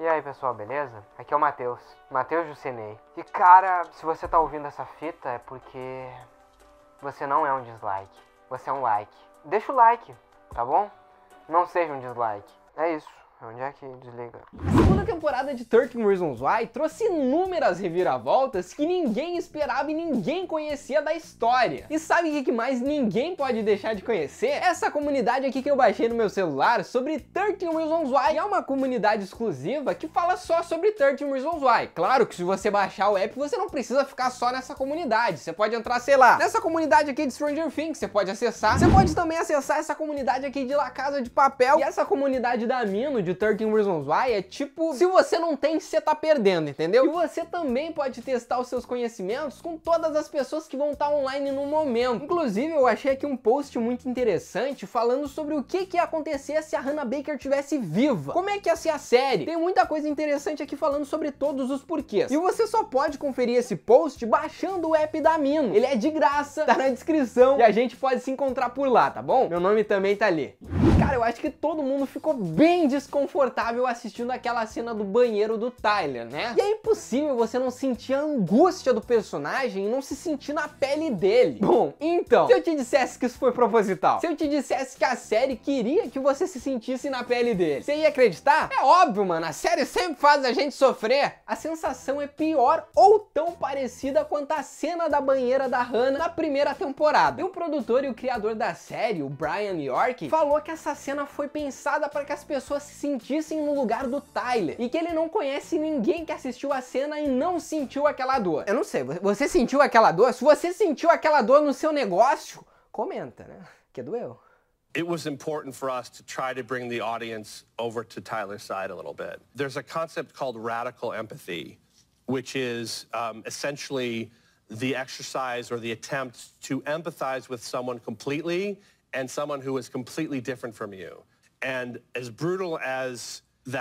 E aí pessoal, beleza? Aqui é o Matheus, Matheus Jucinei. E cara, se você tá ouvindo essa fita é porque você não é um dislike, você é um like. Deixa o like, tá bom? Não seja um dislike. É isso. É onde é que desliga? temporada de 13 Reasons Why trouxe inúmeras reviravoltas que ninguém esperava e ninguém conhecia da história. E sabe o que mais ninguém pode deixar de conhecer? Essa comunidade aqui que eu baixei no meu celular sobre 13 Reasons Why. é uma comunidade exclusiva que fala só sobre 13 Reasons Why. Claro que se você baixar o app, você não precisa ficar só nessa comunidade. Você pode entrar, sei lá, nessa comunidade aqui de Stranger Things, você pode acessar. Você pode também acessar essa comunidade aqui de La Casa de Papel. E essa comunidade da Mino, de 13 Reasons Why, é tipo se você não tem, você tá perdendo, entendeu? E você também pode testar os seus conhecimentos com todas as pessoas que vão estar tá online no momento. Inclusive, eu achei aqui um post muito interessante falando sobre o que, que ia acontecer se a Hannah Baker tivesse viva. Como é que ia ser a série? Tem muita coisa interessante aqui falando sobre todos os porquês. E você só pode conferir esse post baixando o app da Mino. Ele é de graça, tá na descrição e a gente pode se encontrar por lá, tá bom? Meu nome também tá ali. Cara, eu acho que todo mundo ficou bem desconfortável assistindo aquela cena do banheiro do Tyler, né? E é impossível você não sentir a angústia do personagem e não se sentir na pele dele. Bom, então, se eu te dissesse que isso foi proposital, se eu te dissesse que a série queria que você se sentisse na pele dele, você ia acreditar? É óbvio, mano, a série sempre faz a gente sofrer. A sensação é pior ou tão parecida quanto a cena da banheira da Hannah na primeira temporada. E o produtor e o criador da série, o Brian York, falou que a essa cena foi pensada para que as pessoas se sentissem no lugar do Tyler e que ele não conhece ninguém que assistiu a cena e não sentiu aquela dor. Eu não sei, você sentiu aquela dor? Se você sentiu aquela dor no seu negócio, comenta, né? Que doeu. it was important for us to try to bring the audience over to Tyler's side a little bit. There's a concept called radical empathy, which is um, essentially the exercise or the attempt to empathize with someone completely and someone who is completely different from you. And as brutal as E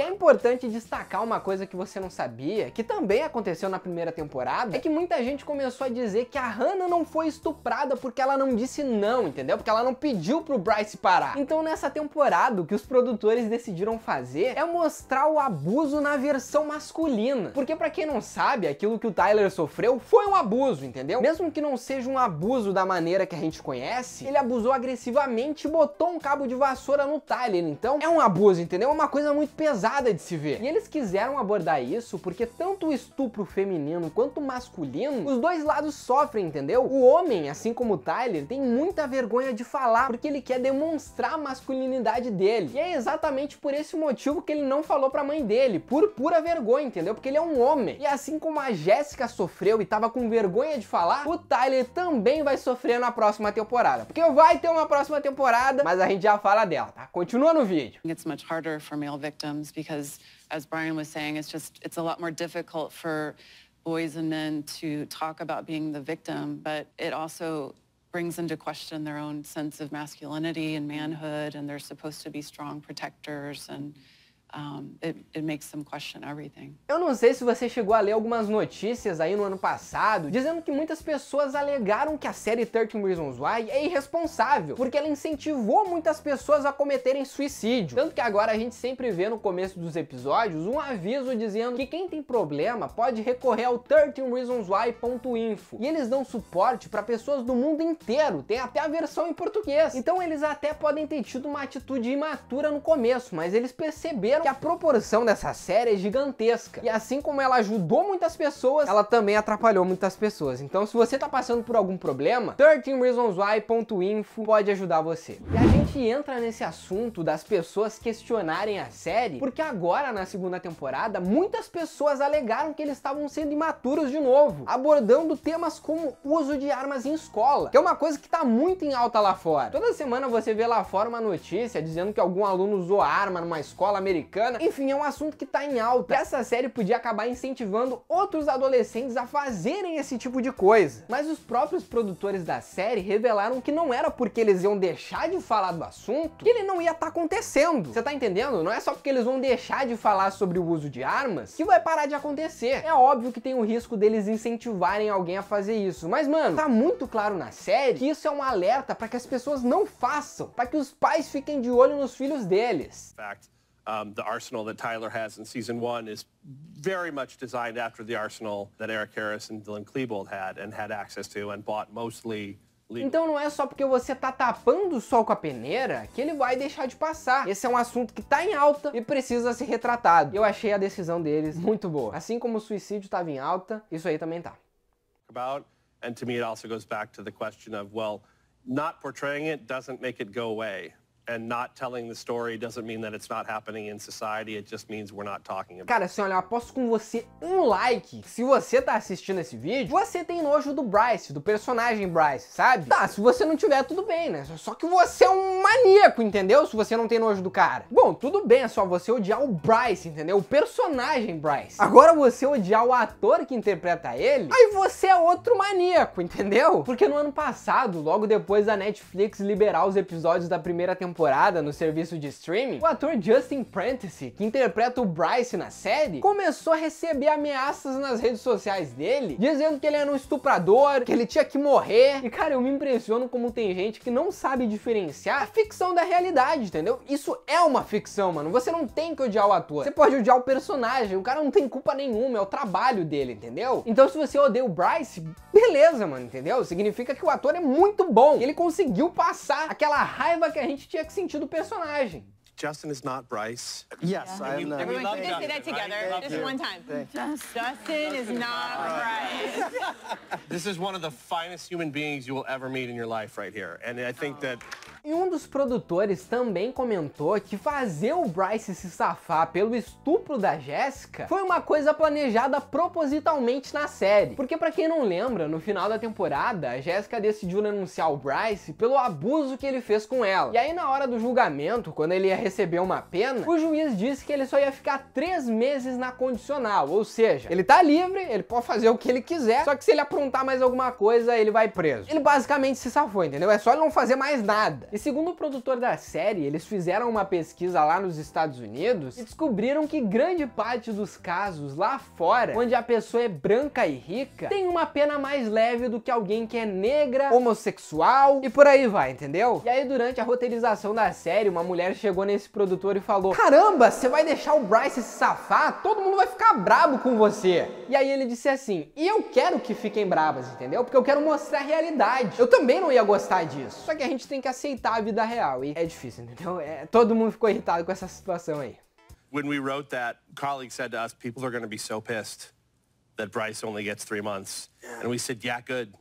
é importante destacar uma coisa que você não sabia, que também aconteceu na primeira temporada, é que muita gente começou a dizer que a Hannah não foi estuprada porque ela não disse não, entendeu? Porque ela não pediu pro Bryce parar. Então nessa temporada, o que os produtores decidiram fazer é mostrar o abuso na versão masculina. Porque para quem não sabe, aquilo que o Tyler sofreu foi um abuso, entendeu? Mesmo que não seja um abuso da maneira que a gente conhece, ele abusou agressivamente efetivamente botou um cabo de vassoura no Tyler, então é um abuso, entendeu? É uma coisa muito pesada de se ver. E eles quiseram abordar isso porque tanto o estupro feminino quanto o masculino, os dois lados sofrem, entendeu? O homem, assim como o Tyler, tem muita vergonha de falar porque ele quer demonstrar a masculinidade dele. E é exatamente por esse motivo que ele não falou pra mãe dele, por pura vergonha, entendeu? Porque ele é um homem. E assim como a Jéssica sofreu e tava com vergonha de falar, o Tyler também vai sofrer na próxima temporada. Porque vai ter uma próxima próxima temporada, mas a gente já fala dela, tá? Continua no vídeo. It's much harder for male victims because as Brian was saying, it's just it's a lot more difficult for boys and men to talk about being the victim, but it also brings into question their own sense of masculinity and manhood and they're supposed to be strong protectors and Um, it, it makes them question everything. Eu não sei se você chegou a ler algumas notícias aí no ano passado dizendo que muitas pessoas alegaram que a série 13 Reasons Why é irresponsável, porque ela incentivou muitas pessoas a cometerem suicídio. Tanto que agora a gente sempre vê no começo dos episódios um aviso dizendo que quem tem problema pode recorrer ao 13 reasonswhyinfo E eles dão suporte para pessoas do mundo inteiro, tem até a versão em português. Então eles até podem ter tido uma atitude imatura no começo, mas eles perceberam perceberam que a proporção dessa série é gigantesca. E assim como ela ajudou muitas pessoas, ela também atrapalhou muitas pessoas. Então, se você tá passando por algum problema, 13 reasonswhy.info pode ajudar você. E a gente entra nesse assunto das pessoas questionarem a série, porque agora na segunda temporada, muitas pessoas alegaram que eles estavam sendo imaturos de novo, abordando temas como uso de armas em escola, que é uma coisa que tá muito em alta lá fora. Toda semana você vê lá fora uma notícia dizendo que algum aluno usou arma numa escola americana americana. Enfim, é um assunto que está em alta. E tá. essa série podia acabar incentivando outros adolescentes a fazerem esse tipo de coisa. Mas os próprios produtores da série revelaram que não era porque eles iam deixar de falar do assunto que ele não ia estar tá acontecendo. Você tá entendendo? Não é só porque eles vão deixar de falar sobre o uso de armas que vai parar de acontecer. É óbvio que tem o risco deles incentivarem alguém a fazer isso, mas mano, tá muito claro na série que isso é um alerta para que as pessoas não façam, para que os pais fiquem de olho nos filhos deles. Fact. Um, the arsenal that Tyler has in season one is very much designed after the arsenal that Eric Harris and Dylan Klebold had and had access to and bought mostly Então não é só porque você tá tapando o sol com a peneira que ele vai deixar de passar. Esse é um assunto que tá em alta e precisa ser retratado. Eu achei a decisão deles muito boa. Assim como o suicídio estava em alta, isso aí também tá. About and to me it also goes back to the question of well, not portraying it doesn't make it go away. Cara, assim, olha, eu aposto com você um like. Se você tá assistindo esse vídeo, você tem nojo do Bryce, do personagem Bryce, sabe? Tá, se você não tiver, tudo bem, né? Só que você é um maníaco, entendeu? Se você não tem nojo do cara. Bom, tudo bem, é só você odiar o Bryce, entendeu? O personagem Bryce. Agora você odiar o ator que interpreta ele, aí você é outro maníaco, entendeu? Porque no ano passado, logo depois da Netflix liberar os episódios da primeira temporada, temporada no serviço de streaming, o ator Justin Prentice, que interpreta o Bryce na série, começou a receber ameaças nas redes sociais dele, dizendo que ele era um estuprador, que ele tinha que morrer. E cara, eu me impressiono como tem gente que não sabe diferenciar a ficção da realidade, entendeu? Isso é uma ficção, mano. Você não tem que odiar o ator. Você pode odiar o personagem, o cara não tem culpa nenhuma, é o trabalho dele, entendeu? Então se você odeia o Bryce, beleza, mano, entendeu? Significa que o ator é muito bom. Ele conseguiu passar aquela raiva que a gente tinha que sentir do personagem. Justin is not Bryce. Yes, yeah. I am. Everyone, we just say that together, right? just you. one time. Justin, Justin is not Bryce. this is one of the finest human beings you will ever meet in your life, right here, and I think oh. that. E um dos produtores também comentou que fazer o Bryce se safar pelo estupro da Jéssica foi uma coisa planejada propositalmente na série. Porque para quem não lembra, no final da temporada, a Jéssica decidiu denunciar o Bryce pelo abuso que ele fez com ela. E aí na hora do julgamento, quando ele ia receber uma pena, o juiz disse que ele só ia ficar três meses na condicional, ou seja, ele tá livre, ele pode fazer o que ele quiser, só que se ele aprontar mais alguma coisa, ele vai preso. Ele basicamente se safou, entendeu? É só ele não fazer mais nada. E segundo o produtor da série, eles fizeram uma pesquisa lá nos Estados Unidos e descobriram que grande parte dos casos lá fora, onde a pessoa é branca e rica, tem uma pena mais leve do que alguém que é negra, homossexual e por aí vai, entendeu? E aí durante a roteirização da série, uma mulher chegou nesse produtor e falou: "Caramba, você vai deixar o Bryce se safar? Todo mundo vai ficar brabo com você". E aí ele disse assim: "E eu quero que fiquem bravas, entendeu? Porque eu quero mostrar a realidade. Eu também não ia gostar disso. Só que a gente tem que aceitar a vida real. E é difícil, entendeu? É, todo mundo ficou irritado com essa situação aí. When we wrote that, colleagues said to us, people are going to be so pissed that Bryce only gets three months. And we said, yeah, good.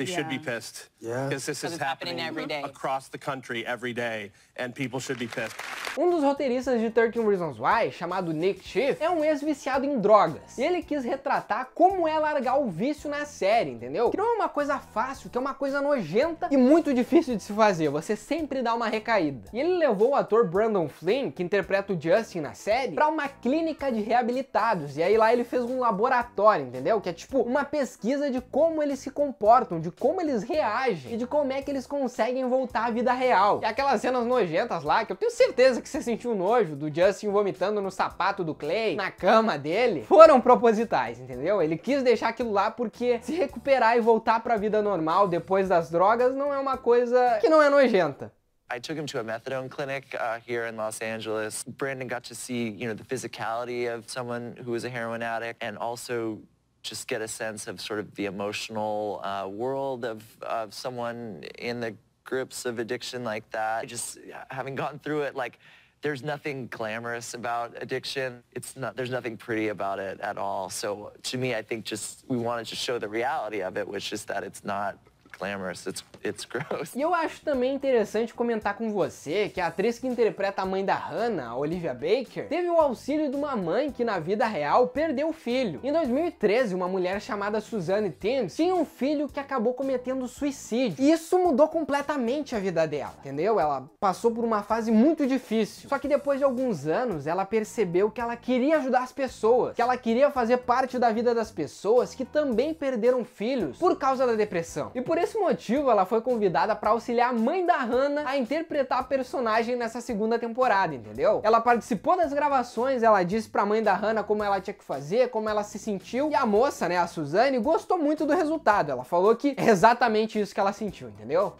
They yeah. should be pissed. Yeah. Because this is happening, happening every day. across the country every day, and people should be pissed. Um dos roteiristas de 13 Reasons Why, chamado Nick Chief, é um ex-viciado em drogas. E ele quis retratar como é largar o vício na série, entendeu? Que não é uma coisa fácil, que é uma coisa nojenta e muito difícil de se fazer. Você sempre dá uma recaída. E ele levou o ator Brandon Flynn, que interpreta o Justin na série, para uma clínica de reabilitados. E aí lá ele fez um laboratório, entendeu? Que é tipo uma pesquisa de como eles se comportam, de de como eles reagem e de como é que eles conseguem voltar à vida real. E aquelas cenas nojentas lá, que eu tenho certeza que você sentiu nojo, do Justin vomitando no sapato do Clay, na cama dele, foram propositais, entendeu? Ele quis deixar aquilo lá porque se recuperar e voltar para a vida normal depois das drogas não é uma coisa que não é nojenta. I took him to a methadone clinic uh, here in Los Angeles. Brandon got to see, you know, the physicality of someone who was a heroin addict and also just get a sense of sort of the emotional uh, world of, of someone in the grips of addiction like that. Just having gone through it, like there's nothing glamorous about addiction. It's not, there's nothing pretty about it at all. So to me, I think just we wanted to show the reality of it, which is that it's not glamorous. It's, it's gross. E eu acho também interessante comentar com você que a atriz que interpreta a mãe da Hannah, Olivia Baker, teve o auxílio de uma mãe que na vida real perdeu o filho. Em 2013, uma mulher chamada Suzanne Timms tinha um filho que acabou cometendo suicídio. E isso mudou completamente a vida dela, entendeu? Ela passou por uma fase muito difícil. Só que depois de alguns anos, ela percebeu que ela queria ajudar as pessoas, que ela queria fazer parte da vida das pessoas que também perderam filhos por causa da depressão. E por esse motivo, ela foi convidada para auxiliar a mãe da Hannah a interpretar a personagem nessa segunda temporada, entendeu? Ela participou das gravações, ela disse pra mãe da Hannah como ela tinha que fazer, como ela se sentiu, e a moça, né, a Suzane, gostou muito do resultado. Ela falou que é exatamente isso que ela sentiu, entendeu?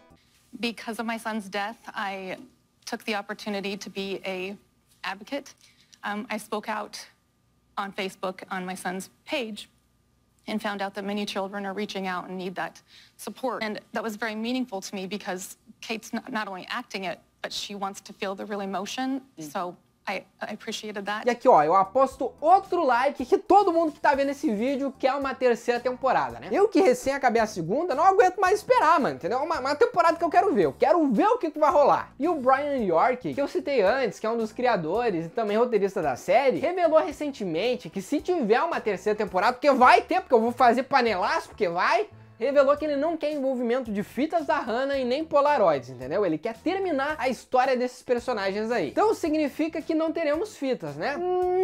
Because of my son's death, I took the opportunity to be a advocate. Um, I spoke out on Facebook on my son's page and found out that many children are reaching out and need that support. And that was very meaningful to me because Kate's not, only acting it, but she wants to feel the real emotion. Mm. So E aqui, ó, eu aposto outro like que todo mundo que tá vendo esse vídeo quer uma terceira temporada, né? Eu que recém acabei a segunda, não aguento mais esperar, mano, entendeu? Uma, uma temporada que eu quero ver, eu quero ver o que, que vai rolar. E o Brian York, que eu citei antes, que é um dos criadores e também roteirista da série, revelou recentemente que se tiver uma terceira temporada, porque vai ter, porque eu vou fazer panelaço, porque vai revelou que ele não quer envolvimento de fitas da Hannah e nem Polaroids, entendeu? Ele quer terminar a história desses personagens aí. Então significa que não teremos fitas, né?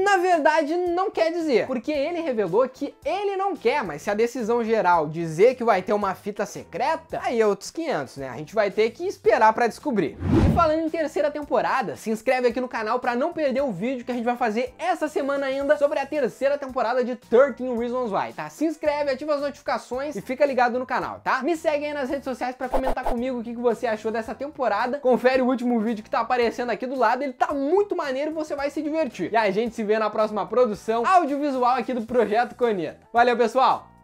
Na verdade, não quer dizer, porque ele revelou que ele não quer, mas se a decisão geral dizer que vai ter uma fita secreta, aí é outros 500, né? A gente vai ter que esperar para descobrir. E falando em terceira temporada, se inscreve aqui no canal para não perder o vídeo que a gente vai fazer essa semana ainda sobre a terceira temporada de 13 Reasons Why, tá? Se inscreve, ativa as notificações e fica ligado no canal, tá? Me segue aí nas redes sociais para comentar comigo o que, que você achou dessa temporada. Confere o último vídeo que tá aparecendo aqui do lado, ele tá muito maneiro e você vai se divertir. E a gente se vê na próxima produção audiovisual aqui do Projeto Coneta. Valeu, pessoal!